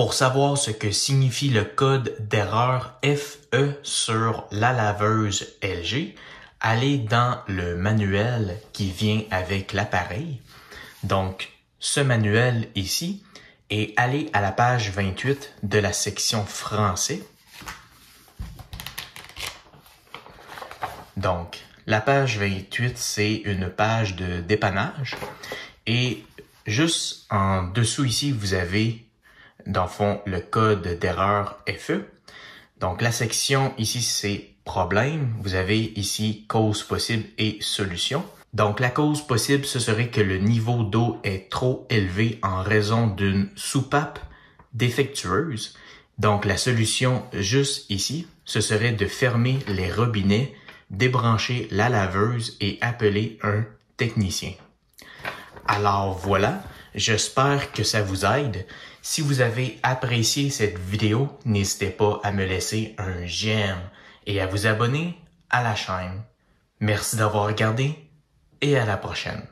Pour savoir ce que signifie le code d'erreur FE sur la laveuse LG, allez dans le manuel qui vient avec l'appareil. Donc, ce manuel ici, et allez à la page 28 de la section français. Donc, la page 28, c'est une page de dépannage. Et juste en dessous ici, vous avez dans le fond, le code d'erreur FE. Donc, la section ici, c'est problème. Vous avez ici cause possible et solution. Donc, la cause possible, ce serait que le niveau d'eau est trop élevé en raison d'une soupape défectueuse. Donc, la solution juste ici, ce serait de fermer les robinets, débrancher la laveuse et appeler un technicien. Alors voilà, J'espère que ça vous aide. Si vous avez apprécié cette vidéo, n'hésitez pas à me laisser un j'aime et à vous abonner à la chaîne. Merci d'avoir regardé et à la prochaine.